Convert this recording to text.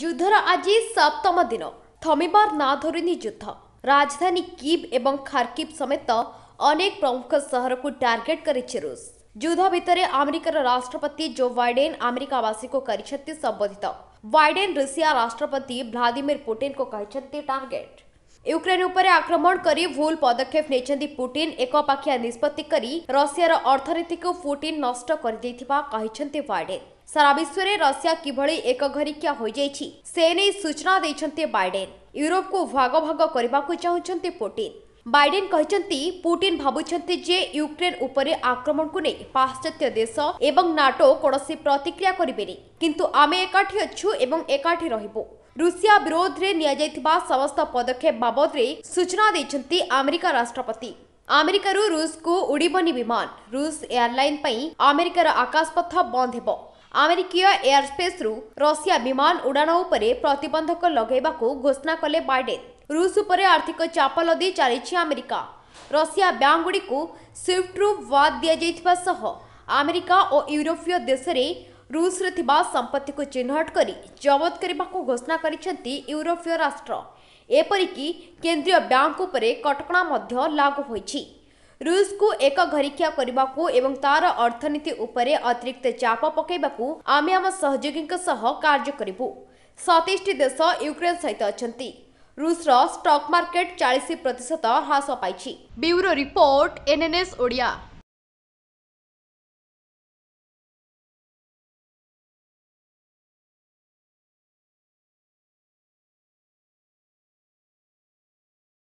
ଯୁଦ୍ଧର ଆଜି ସପ୍ତମ ଦିନ ଥମିବାର ନାଁ ଧରୁନି ଯୁଦ୍ଧ ରାଜଧାନୀ କିବ୍ ଏବଂ ଖାର୍କିବ୍ ସମେତ ଅନେକ ପ୍ରମୁଖ ସହରକୁ ଟାର୍ଗେଟ୍ କରିଛି ରୁଷ ଯୁଦ୍ଧ ଭିତରେ ଆମେରିକାର ରାଷ୍ଟ୍ରପତି ଜୋ ବାଇଡେନ୍ ଆମେରିକାବାସୀଙ୍କୁ କରିଛନ୍ତି ସମ୍ବୋଧିତ ବାଇଡେନ୍ ରୁଷିଆ ରାଷ୍ଟ୍ରପତି ଭ୍ଲାଦିମିର୍ ପୁଟିନ୍ଙ୍କୁ କହିଛନ୍ତି ଟାର୍ଗେଟ୍ ୟୁକ୍ରେନ୍ ଉପରେ ଆକ୍ରମଣ କରି ଭୁଲ ପଦକ୍ଷେପ ନେଇଛନ୍ତି ପୁଟିନ୍ ଏକପାଖିଆ ନିଷ୍ପତ୍ତି କରି ରଷିଆର ଅର୍ଥନୀତିକୁ ପୁଟିନ୍ ନଷ୍ଟ କରିଦେଇଥିବା କହିଛନ୍ତି ବାଇଡେନ୍ সারা বিশ্বরে রশিয়া কিভাবে একঘরিকা হয়ে যাই সে নেই সূচনা দিয়েছেন বাইডেন ইউরোপকু ভাগ ভাগ করা চাহুন পুটিন বাইডেন କହିଛନ୍ତି ପୁଟିନ୍ ଭାବୁଛନ୍ତି ଯେ ୟୁକ୍ରେନ୍ ଉପରେ ଆକ୍ରମଣକୁ ନେଇ ପାଶ୍ଚାତ୍ୟ ଦେଶ ଏବଂ ନାଟୋ କୌଣସି ପ୍ରତିକ୍ରିୟା କରିବେନି କିନ୍ତୁ ଆମେ ଏକାଠି ଅଛୁ ଏବଂ ଏକାଠି ରହିବୁ ରୁଷିଆ ବିରୋଧରେ ନିଆଯାଇଥିବା ସମସ୍ତ ପଦକ୍ଷେପ ବାବଦରେ ସୂଚନା ଦେଇଛନ୍ତି ଆମେରିକା ରାଷ୍ଟ୍ରପତି ଆମେରିକାରୁ ରୁଷକୁ ଉଡ଼ିବନି ବିମାନ ରୁଷ ଏୟାରଲାଇନ୍ ପାଇଁ ଆମେରିକାର ଆକାଶପଥ ବନ୍ଦ ହେବ ଆମେରିକୀୟ ଏୟାରସ୍ପେସ୍ରୁ ରଷିଆ ବିମାନ ଉଡ଼ାଣ ଉପରେ ପ୍ରତିବନ୍ଧକ ଲଗାଇବାକୁ ଘୋଷଣା କଲେ ବାଇଡେନ୍ ରୁଷ ଉପରେ ଆର୍ଥିକ ଚାପ ଲଦି ଚାଲିଛି ଆମେରିକା ରଷିଆ ବ୍ୟାଙ୍କଗୁଡ଼ିକୁ ସ୍ୱିଫ୍ଟରୁ ବାଦ୍ ଦିଆଯାଇଥିବା ସହ ଆମେରିକା ଓ ୟୁରୋପୀୟ ଦେଶରେ ରୁଷରେ ଥିବା ସମ୍ପତ୍ତିକୁ ଚିହ୍ନଟ କରି ଜବତ କରିବାକୁ ଘୋଷଣା କରିଛନ୍ତି ୟୁରୋପୀୟ ରାଷ୍ଟ୍ର ଏପରିକି କେନ୍ଦ୍ରୀୟ ବ୍ୟାଙ୍କ ଉପରେ କଟକଣା ମଧ୍ୟ ଲାଗୁ ହୋଇଛି ରୁଷକୁ ଏକ ଘରିକିଆ କରିବାକୁ ଏବଂ ତାର ଅର୍ଥନୀତି ଉପରେ ଅତିରିକ୍ତ ଚାପ ପକାଇବାକୁ ଆମେ ଆମ ସହଯୋଗୀଙ୍କ ସହ କାର୍ଯ୍ୟ କରିବୁ ସତେଇଶଟି ଦେଶ ୟୁକ୍ରେନ୍ ସହିତ ଅଛନ୍ତି ରୁଷର ଷ୍ଟକ୍ ମାର୍କେଟ ଚାଳିଶ ପ୍ରତିଶତ ହ୍ରାସ ପାଇଛି ବ୍ୟୁରୋ ରିପୋର୍ଟ ଏନ୍ଏନ୍ଏସ୍ ଓଡ଼ିଆ